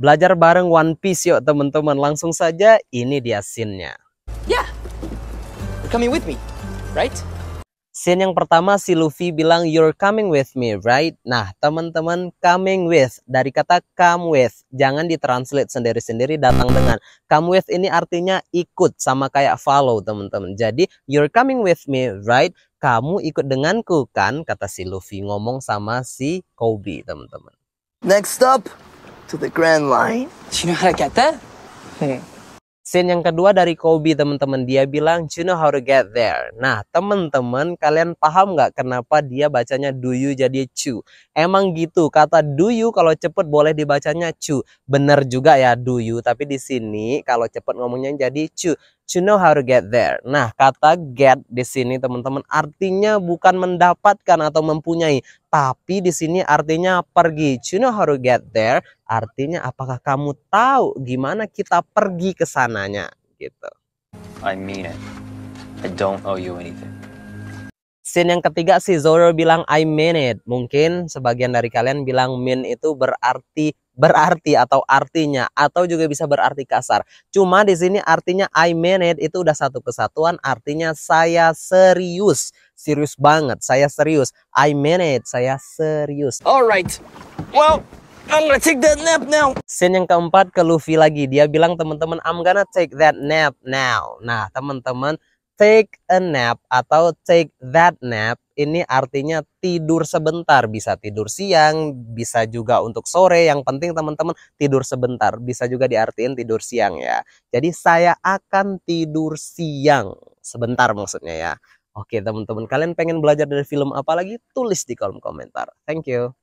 Belajar bareng One Piece yuk teman-teman. Langsung saja ini dia scene-nya. Yeah. You're coming with me, right? Scene yang pertama si Luffy bilang you're coming with me, right? Nah, teman-teman, coming with dari kata come with. Jangan ditranslate sendiri-sendiri datang dengan. Come with ini artinya ikut sama kayak follow, teman-teman. Jadi, you're coming with me, right? Kamu ikut denganku kan? Kata si Luffy ngomong sama si Kobe, teman-teman. Next up, to the Grand Line. Do you know how to get there? Hmm. Scene yang kedua dari Kobe teman-teman dia bilang do you know how to get there. Nah teman-teman kalian paham nggak kenapa dia bacanya do you jadi chu? Emang gitu kata do you kalau cepet boleh dibacanya chu. Bener juga ya do you tapi di sini kalau cepet ngomongnya jadi chu to know how to get there. Nah, kata get di sini teman-teman artinya bukan mendapatkan atau mempunyai, tapi di sini artinya pergi. To know how to get there artinya apakah kamu tahu gimana kita pergi ke sananya gitu. I mean it. I don't owe you anything. Scene yang ketiga si Zoro bilang I mean it. Mungkin sebagian dari kalian bilang mean itu berarti berarti atau artinya atau juga bisa berarti kasar. Cuma di sini artinya I mean it itu udah satu kesatuan artinya saya serius. Serius banget, saya serius. I mean it, saya serius. Alright. Well, I'm gonna take that nap now. Scene yang keempat ke Luffy lagi. Dia bilang teman-teman I'm gonna take that nap now. Nah, teman-teman take a nap atau take that nap ini artinya tidur sebentar, bisa tidur siang, bisa juga untuk sore. Yang penting teman-teman tidur sebentar, bisa juga diartikan tidur siang ya. Jadi saya akan tidur siang sebentar maksudnya ya. Oke teman-teman, kalian pengen belajar dari film apa lagi? Tulis di kolom komentar. Thank you.